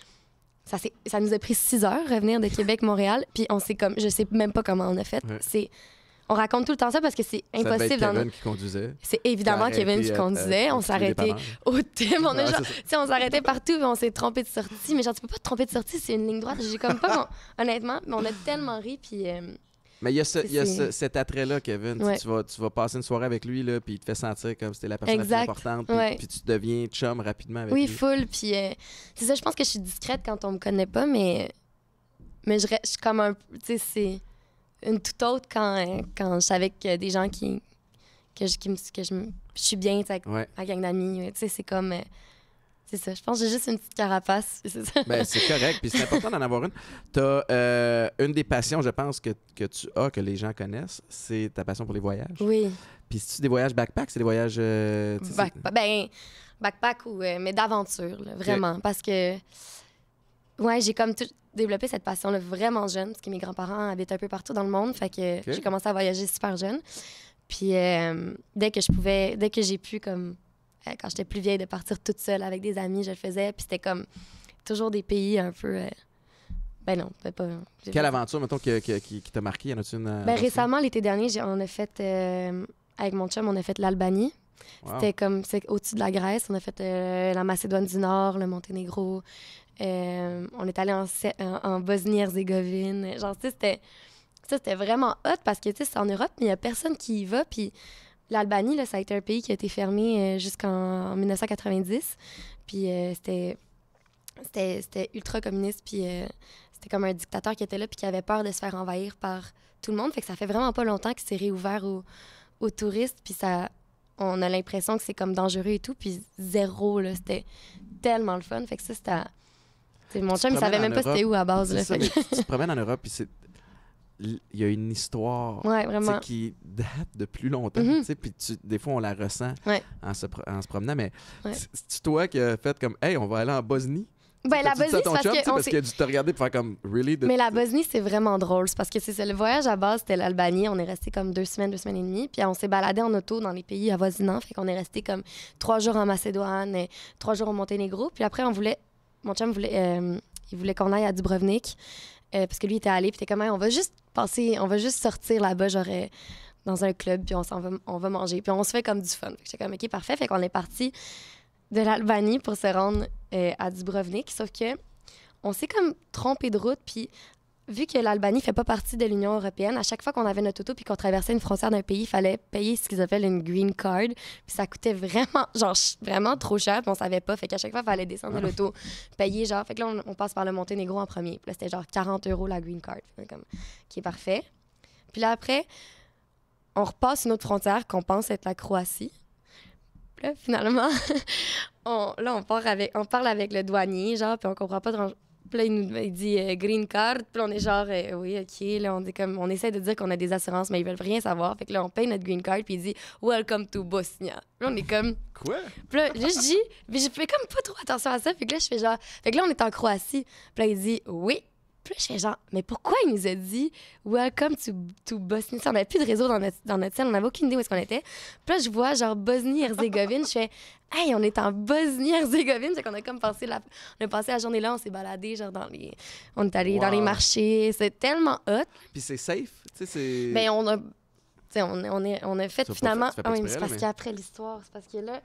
Ça, ça nous a pris six heures revenir de Québec-Montréal, puis on s'est comme... Je sais même pas comment on a fait. C'est on raconte tout le temps ça parce que c'est impossible. C'est Kevin qui conduisait. C'est évidemment Kevin qui euh, conduisait. on s'arrêtait au thème. On, ah, s'arrêtait partout et on s'est trompé de sortie. Mais genre, tu peux pas te tromper de sortie, c'est une ligne droite. J'ai comme pas, honnêtement, mais on a tellement ri. Euh, mais il y a, cet attrait-là, Kevin. Tu, vas, passer une soirée avec lui, puis il te fait sentir comme si c'était la personne la plus importante, puis, tu deviens chum rapidement avec lui. Oui, full. Puis euh, c'est ça, je pense que je suis discrète quand on me connaît pas, mais, mais je, je suis comme un une toute autre quand, quand je suis avec des gens qui, que, je, qui me, que je, suis bien avec ma gang d'amis. C'est comme. Euh, c'est ça. Je pense que j'ai juste une petite carapace. C'est ça. Ben, c'est correct. Puis c'est important d'en avoir une. Tu as euh, une des passions, je pense, que, que, tu as, que les gens connaissent, c'est ta passion pour les voyages. Oui. Puis c'est-tu des voyages backpack, c'est des voyages. Euh, ben, backpack, ou, mais d'aventure, vraiment. Parce que ouais, j'ai comme développé cette passion-là vraiment jeune, parce que mes grands-parents habitent un peu partout dans le monde, fait que j'ai commencé à voyager super jeune. Puis euh, dès que je pouvais, dès que j'ai pu, comme euh, quand j'étais plus vieille, de partir toute seule avec des amis, je le faisais. Puis c'était comme toujours des pays un peu. Euh, ben non, pas. Quelle aventure, mettons, qui, qui, t'a marqué? Y en a une? Ben, récemment, l'été dernier, on a fait, avec mon chum, on a fait l'Albanie. C'était comme, c'est au-dessus de la Grèce. On a fait la Macédoine du Nord, le Monténégro, euh, on est allé en, Bosnie-Herzégovine. Genre, tu sais, c'était. c'était vraiment hot parce que, tu sais, c'est en Europe, mais il n'y a personne qui y va. Puis l'Albanie, ça a été un pays qui a été fermé euh, jusqu'en 1990. Puis euh, c'était, c'était, ultra communiste. Puis c'était comme un dictateur qui était là puis qui avait peur de se faire envahir par tout le monde. Fait que ça fait vraiment pas longtemps que c'est réouvert aux, aux, touristes. Puis ça, on a l'impression que c'est comme dangereux et tout. Puis zéro, là. C'était tellement le fun. Fait que ça, c'était mon chum, il savait même pas c'était où à base. tu te promènes en Europe, puis c'est il y a une histoire qui date de plus longtemps. Mm-hmm. Puis des fois, on la ressent en, se, promenant. Mais tu c'est toi qui as fait comme Hey, on va aller en Bosnie. Ben, la Bosnie, parce, te regarder pour faire comme Really? Mais la Bosnie, c'est vraiment drôle. parce que c'est le voyage à base, c'était l'Albanie. On est resté comme deux semaines, deux semaines et demie. Puis on s'est baladé en auto dans les pays avoisinants. Fait qu'on est resté comme trois jours en Macédoine, et trois jours au Monténégro. Puis après, on voulait mon chum voulait, euh, il voulait qu'on aille à Dubrovnik euh, parce que lui était allé. Puis était comme, on va juste passer, on va juste sortir là-bas, genre euh, dans un club, puis on va, on va manger. Puis on se fait comme du fun. J'étais comme, OK, parfait. Fait qu'on est parti de l'Albanie pour se rendre à Dubrovnik. Sauf que on s'est comme trompé de route, puis vu que l'Albanie fait pas partie de l'Union européenne, à chaque fois qu'on avait notre auto puis qu'on traversait une frontière d'un pays, il fallait payer ce qu'ils appellent une green card. Puis ça coûtait vraiment, genre, vraiment trop cher, puis on savait pas. Fait qu'à chaque fois, il fallait descendre ah. l'auto, payer, genre. Fait que là, on, passe par le Monténégro en premier. là, c'était genre 40 euros la green card, comme, qui est parfait. Puis là, après, on repasse une autre frontière qu'on pense être la Croatie. là, finalement, on, là, on, on parle avec le douanier, genre, puis on comprend pas puis là, il nous dit euh, green card. Puis là, on est genre, euh, oui, OK. Là, on, est comme, on essaie de dire qu'on a des assurances, mais ils veulent rien savoir. Fait que là, on paye notre green card. Puis il dit Welcome to Bosnia. Puis là, on est comme. Quoi? Puis je dis, mais je fais comme pas trop attention à ça. Fait que là, je fais genre. Fait que là, on est en Croatie. Puis là, il dit Oui, puis là, je fais genre, mais pourquoi il nous a dit Welcome to, to Bosnie? on n'avait plus de réseau dans notre, dans notre salle, on n'avait aucune idée où est-ce qu'on était. Puis là, je vois genre Bosnie-Herzégovine, je fais, hey, on est en bosnie herzégovine C'est qu'on a comme passé la, on a passé la journée là, on s'est baladé, genre dans les, on est allé dans les marchés. C'est tellement hot. Puis c'est safe, tu sais, c'est. Mais ben, on a, on, on, est, on a fait finalement. oui, mais c'est parce que qu'après l'histoire, c'est parce que là,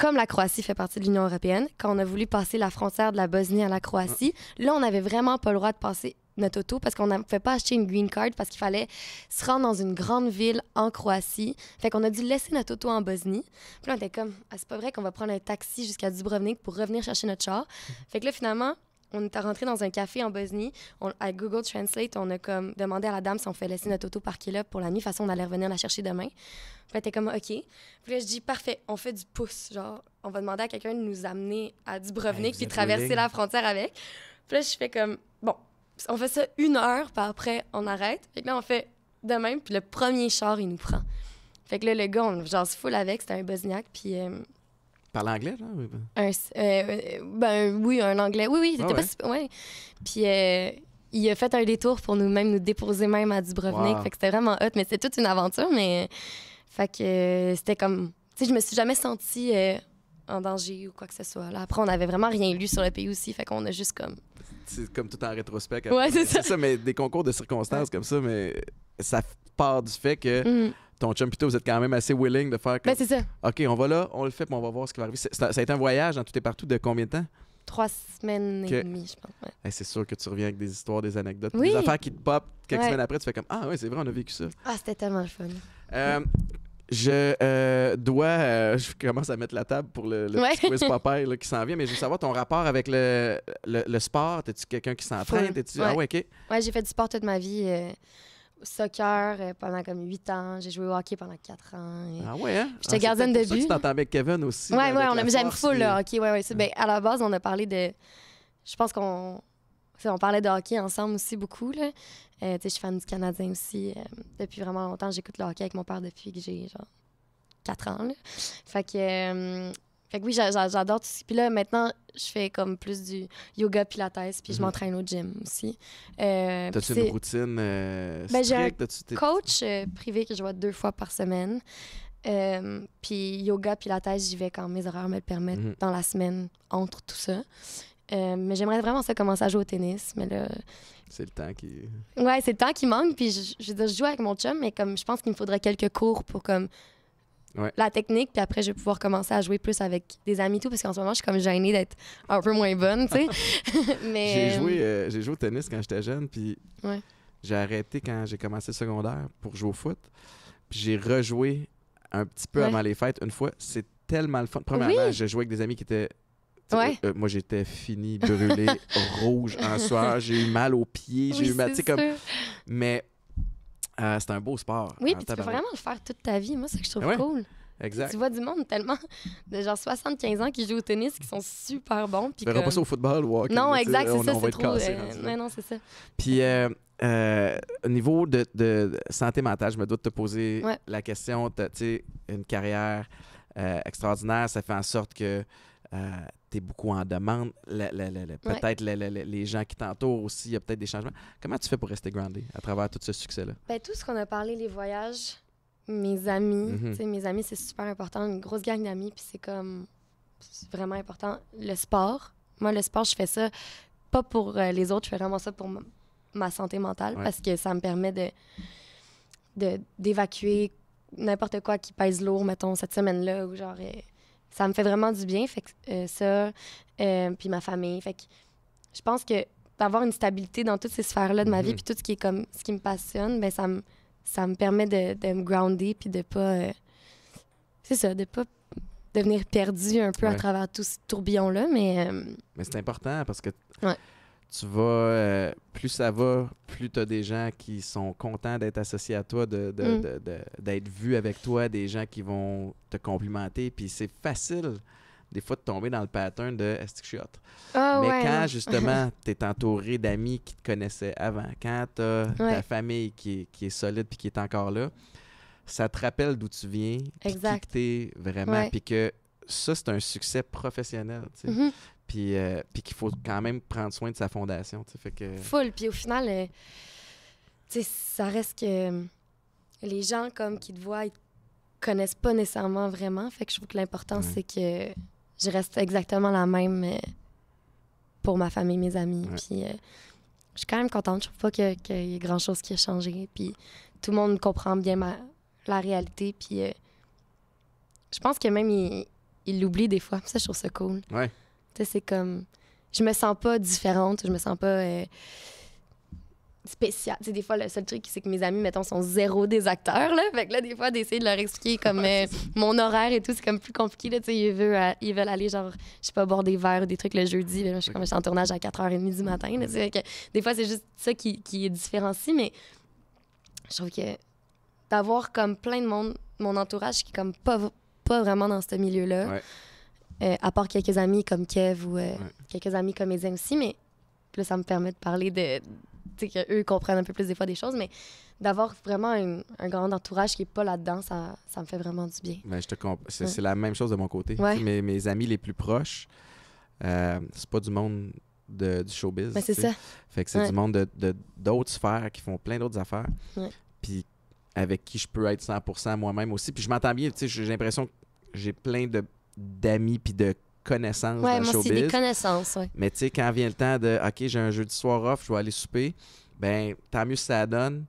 comme la Croatie fait partie de l'Union européenne, quand on a voulu passer la frontière de la Bosnie à la Croatie, là, on n'avait vraiment pas le droit de passer notre auto parce qu'on ne pouvait pas acheter une green card parce qu'il fallait se rendre dans une grande ville en Croatie. Fait qu'on a dû laisser notre auto en Bosnie. Puis là, on était comme, ah, c'est pas vrai qu'on va prendre un taxi jusqu'à Dubrovnik pour revenir chercher notre char. Fait que là, finalement, on était rentré dans un café en Bosnie. On, à Google Translate, on a comme demandé à la dame si on fait laisser notre auto parquée là pour la nuit, façon on allait revenir la chercher demain. Puis elle était comme OK. Puis là, je dis parfait, on fait du pouce. Genre, on va demander à quelqu'un de nous amener à Dubrovnik puis traverser la frontière avec. Puis là, je fais comme bon, on fait ça une heure, puis après, on arrête. Et là, on fait de même, puis le premier char, il nous prend. Fait que là, le gars, on genre se foule avec, c'était un Bosniaque, puis. Euh, Parle anglais, genre? Euh, euh, ben, oui, un anglais. Oui, oui, ah Puis euh, il a fait un détour pour nous-mêmes, nous déposer même à Dubrovnik. Fait que c'était vraiment hot, mais c'était toute une aventure. Mais fait que c'était comme. Tu sais, je me suis jamais sentie en danger ou quoi que ce soit. Là, après, on avait vraiment rien lu sur le pays aussi. Fait qu'on a juste comme. C'est comme tout en rétrospect. c'est ça. mais des concours de circonstances comme ça, mais ça part du fait que. Mm ton chum plutôt, vous êtes quand même assez willing de faire comme... Ben, c'est ça. OK, on va là, on le fait, puis on va voir ce qui va arriver. Ça a été un voyage dans tout et partout de combien de temps? Trois semaines et demie, je pense. Ouais. c'est sûr que tu reviens avec des histoires, des anecdotes, des affaires qui te pop. Quelques semaines après, tu fais comme Ah oui, c'est vrai, on a vécu ça. Ah, c'était tellement fun. Euh, je euh, dois. Euh, je commence à mettre la table pour le, le ouais. quiz papaye qui s'en vient, mais je veux savoir ton rapport avec le, le, sport. Es-tu quelqu'un qui s'entraîne? T'es-tu... Ah ouais, OK. Ouais, j'ai fait du sport toute ma vie soccer euh, pendant comme 8 ans. J'ai joué au hockey pendant 4 ans. Ah ouais, hein? J'étais ah, gardienne de but. Tu t'entends avec Kevin aussi. Ouais, euh, ouais, on aime le hockey. Ouais, ouais. Ben, à la base, on a parlé de. Je pense qu'on. On parlait de hockey ensemble aussi beaucoup. Là. Euh, je suis fan du Canadien aussi. depuis vraiment longtemps, j'écoute le hockey avec mon père depuis que j'ai genre 4 ans. Fait que. Fait que oui, j'adore tout ça. Puis là, maintenant, je fais comme plus du yoga pilates, puis je mhm. m'entraîne au gym aussi. Euh, T'as-tu une routine stricte? Euh, ben, J'ai un coach euh, privé que je vois deux fois par semaine. puis yoga pilates, j'y vais quand mes horaires me le permettent mhm. dans la semaine, entre tout ça. mais j'aimerais vraiment ça commencer à jouer au tennis, mais là... C'est le temps qui... Ouais, c'est le temps qui manque, puis je, je, je joue avec mon chum, mais comme je pense qu'il me faudrait quelques cours pour comme la technique, puis après, je vais pouvoir commencer à jouer plus avec des amis, tout, parce qu'en ce moment, je suis comme gênée d'être un peu moins bonne, Mais... J'ai euh, joué, euh, j'ai joué au tennis quand j'étais jeune, puis j'ai arrêté quand j'ai commencé le secondaire pour jouer au foot. Puis j'ai rejoué un petit peu à avant les fêtes une fois. C'est tellement le fun. Premièrement, j'ai joué avec des amis qui étaient euh, moi, j'étais fini, brûlé, rouge en soir. J'ai eu mal aux pieds. J'ai eu mal. Mais euh, c'est un beau sport. Oui, puis tu peux vraiment le faire toute ta vie. Moi, c'est ce que je trouve cool. Exact. Tu vois du monde tellement de genre 75 ans qui jouent au tennis qui sont super bons. Tu verras pas ça au football ou hockey. Non, exact, c'est ça, c'est trop. Euh, non, c'est ça. Puis euh, au niveau de, santé mentale, je me dois de te poser la question. Tu sais, une carrière extraordinaire, ça fait en sorte que t'es beaucoup en demande, peut-être les gens qui t'entourent aussi, il y a peut-être des changements. Comment tu fais pour rester groundé à travers tout ce succès-là? Ben, tout ce qu'on a parlé, les voyages, mes amis, mhm. tu sais, mes amis, c'est super important, une grosse gang d'amis, puis c'est comme vraiment important. Le sport, moi, le sport, je fais ça pas pour euh, les autres, je fais vraiment ça pour ma santé mentale parce que ça me permet de d'évacuer n'importe quoi qui pèse lourd, mettons, cette semaine-là, ou genre, euh, ça me fait vraiment du bien, fait euh, ça, euh, puis ma famille. Fait que je pense que d'avoir une stabilité dans toutes ces sphères-là de ma vie, mhm. puis tout ce qui est comme ce qui me passionne, ben ça me ça me permet de, me grounder puis de pas euh, c'est ça, de pas devenir perdu un peu à travers tout ce tourbillon là, mais Mais c'est important parce que tu vas, euh, plus ça va, plus tu as des gens qui sont contents d'être associés à toi, mm. d'être de, vus avec toi, des gens qui vont te complimenter. Puis c'est facile, des fois, de tomber dans le pattern de « est-ce que je suis ah Mais quand, justement, tu es entouré d'amis qui te connaissaient avant, quand tu as ta famille qui, est solide puis qui est encore là, ça te rappelle d'où tu viens, exact. tu es vraiment, puis que ça, c'est un succès professionnel. Mm-hmm. Euh, puis, qu'il faut quand même prendre soin de sa fondation. Fait que... Full. Puis au final, euh, ça reste que euh, les gens comme qui te voient, ils te connaissent pas nécessairement vraiment. Fait que je trouve que l'important, c'est que je reste exactement la même pour ma famille, mes amis. Puis je suis quand même contente. Je trouve pas qu'il y ait grand-chose qui a changé. Puis tout le monde comprend bien ma, la réalité. Puis je pense que même, ils l'oublient des fois. Ça, je trouve ça cool. Ouais c'est comme. Je me sens pas différente, je me sens pas euh, spéciale. sais, des fois, le seul truc, c'est que mes amis, mettons, sont zéro des acteurs, là. Fait que là, des fois, d'essayer de leur expliquer comme euh, mon horaire et tout, c'est comme plus compliqué, là. Tu sais, euh, ils, veulent aller, genre, je sais pas, boire des verres ou des trucs le jeudi. je suis comme, je suis en tournage à 4h30 du matin, des fois, c'est juste ça qui, qui est différencié, mais je trouve que d'avoir comme plein de monde, mon entourage qui comme pas, pas vraiment dans ce milieu-là. Euh, à part quelques amis comme Kev ou euh, quelques amis comédiens aussi, mais là, ça me permet de parler de. Tu qu'eux comprennent un peu plus des fois des choses, mais d'avoir vraiment un grand entourage qui n'est pas là-dedans, ça, ça, me fait vraiment du bien. Ben, je te c'est, la même chose de mon côté. Mes, amis les plus proches, ce euh, c'est pas du monde du showbiz. Ben, c'est ça. Fait que c'est du monde de, d'autres sphères qui font plein d'autres affaires. Puis avec qui je peux être 100% moi-même aussi. Puis je m'entends bien, tu sais, j'ai l'impression que j'ai plein de d'amis puis de connaissances ouais, dans showbiz. des connaissances, Mais tu sais, quand vient le temps de OK, j'ai un jeudi soir off, je vais aller souper, ben tant mieux si ça donne.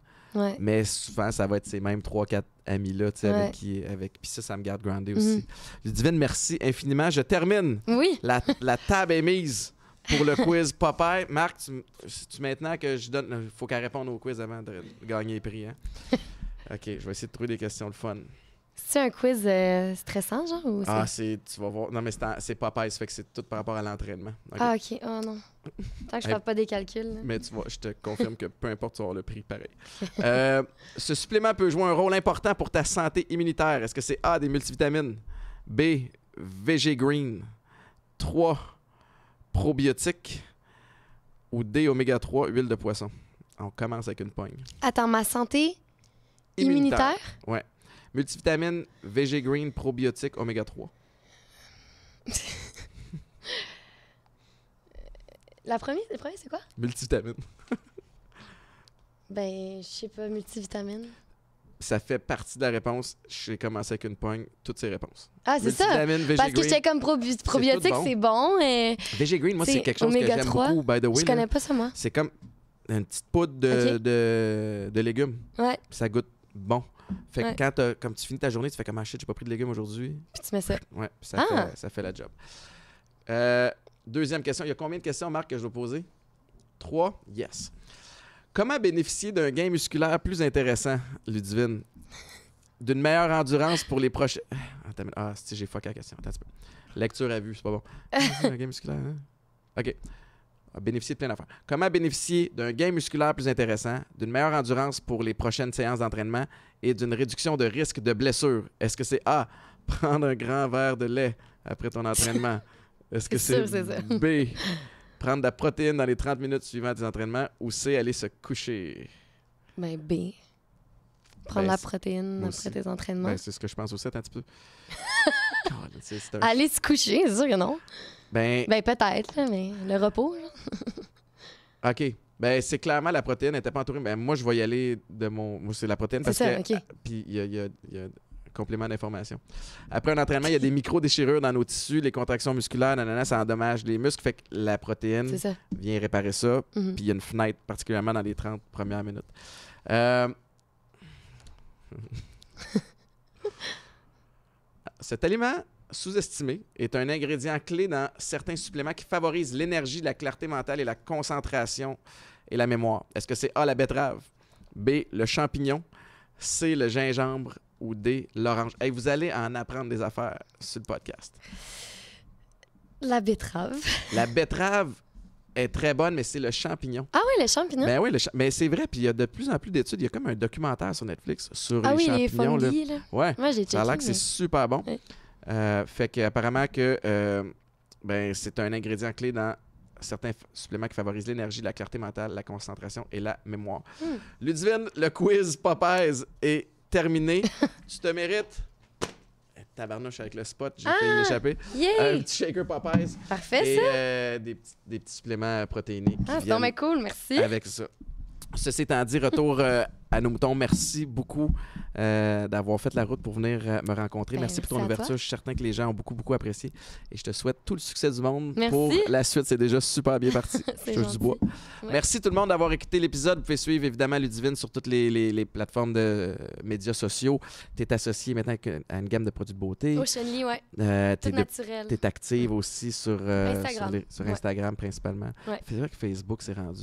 Mais souvent, ça va être ces mêmes 3-4 amis-là, tu sais, avec qui. Avec... Puis ça, ça me garde groundé mhm. aussi. je Divine, merci infiniment. Je termine. Oui. La, table est mise pour le quiz Popeye. Marc, tu, maintenant que je donne. Il faut qu'elle réponde au quiz avant de gagner les prix. Hein? OK, je vais essayer de trouver des questions de fun. C'est un quiz euh, stressant, genre? Ou ah, c'est, tu vas voir. Non, mais c'est pas ça fait que c'est tout par rapport à l'entraînement. Ah, OK. Oh non. Tant que je ne fasse pas des calculs. Mais tu vois, je te confirme que peu importe, tu vas le prix pareil. Euh, ce supplément peut jouer un rôle important pour ta santé immunitaire. Est-ce que c'est A, des multivitamines, B, VG Green, 3, probiotiques ou D, oméga 3, huile de poisson? On commence avec une poigne. Attends, ma santé immunitaire? immunitaire? Ouais. Multivitamine, VG Green, probiotique, oméga 3. La première, c'est quoi? Multivitamine. ben, je sais pas, multivitamine. Ça fait partie de la réponse. J'ai commencé avec une poigne, toutes ces réponses. Ah, c'est ça? VG Parce que as comme probi probiotique, c'est bon. et... VG Green, moi, c'est quelque chose que j'aime beaucoup, by the way. Je connais pas ça, moi. C'est comme une petite poudre de, de, de, légumes. Ouais. Ça goûte bon. Fait que quand, comme tu finis ta journée, tu fais comme ah shit, j'ai pas pris de légumes aujourd'hui. Puis tu mets ça. Ouais, ça, ah! fait, ça fait la job. Euh, deuxième question. Il y a combien de questions, Marc, que je dois poser Trois Yes. Comment bénéficier d'un gain musculaire plus intéressant, Ludivine D'une meilleure endurance pour les prochains. Ah, ah, si j'ai fucké la question. Attends Lecture à vue, c'est pas bon. un gain musculaire, hein? OK bénéficier de plein Comment bénéficier d'un gain musculaire plus intéressant, d'une meilleure endurance pour les prochaines séances d'entraînement et d'une réduction de risque de blessure? Est-ce que c'est A, prendre un grand verre de lait après ton entraînement? Est-ce que c'est B, prendre de la protéine dans les 30 minutes suivantes des entraînements ou C, aller se coucher? Ben B. Prendre de ben, la protéine après tes entraînements. Ben, c'est ce que je pense aussi, un petit peu. Aller se coucher, c'est sûr que non. Ben, ben, peut-être, mais le repos. OK. Ben, c'est clairement la protéine n'était pas entourée. mais ben, moi, je vais y aller de mon. c'est la protéine parce que. Ah, puis il y a, complément d'information. Après un entraînement, il y a des micro-déchirures dans nos tissus, les contractions musculaires, nanana, ça endommage les muscles. Fait que la protéine vient réparer ça. Mm-hmm. Puis il y a une fenêtre, particulièrement dans les 30 premières minutes. Euh, cet aliment sous-estimé est un ingrédient clé dans certains suppléments qui favorisent l'énergie, la clarté mentale et la concentration et la mémoire. Est-ce que c'est A, la betterave, B, le champignon, C, le gingembre ou D, l'orange? Et vous allez en apprendre des affaires sur le podcast. La betterave. La betterave est très bonne, mais c'est le champignon. Ah oui, le champignon? Ben mais c'est vrai, puis il y a de plus en plus d'études. Il y a comme un documentaire sur Netflix sur ah les champignons. Ah oui, là. Ouais. Moi, j'ai Ça a c'est super bon. Euh, fait qu'apparemment que euh, ben, c'est un ingrédient clé dans certains suppléments qui favorisent l'énergie, la clarté mentale, la concentration et la mémoire. Hmm. Ludivine, le quiz Popeyes est terminé. tu te mérites eh, tabarnouche avec le spot, j'ai failli fait ah! Un petit shaker Popeyes. Parfait, et, ça. Euh, des, petits, suppléments protéinés. Ah, c'est cool, merci. Avec ça. Ceci étant dit, retour euh, à nos moutons. Merci beaucoup euh, d'avoir fait la route pour venir euh, me rencontrer. Ben, merci, pour ton ouverture. Je suis certain que les gens ont beaucoup, beaucoup apprécié. Et je te souhaite tout le succès du monde pour la suite. C'est déjà super bien parti. je bois. Merci tout le monde d'avoir écouté l'épisode. Vous pouvez suivre évidemment Ludivine sur toutes les, plateformes de médias sociaux. Tu es associé maintenant à une gamme de produits de beauté. Chenli, oui. tu es, active aussi sur Instagram, sur Instagram principalement. C'est vrai que Facebook s'est rendu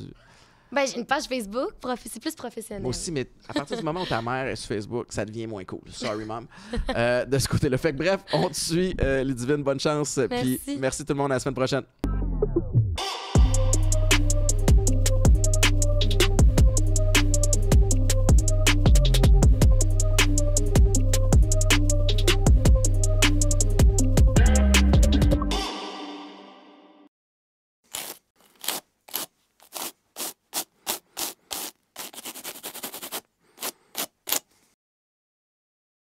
ben, j'ai une page Facebook, c'est plus professionnel. aussi, mais à partir du moment où ta mère est sur Facebook, ça devient moins cool. Sorry, mom. Euh, de ce côté-là. Fait bref, on te suit, les euh, Ludivine, bonne chance. Puis merci tout le monde, à la semaine prochaine.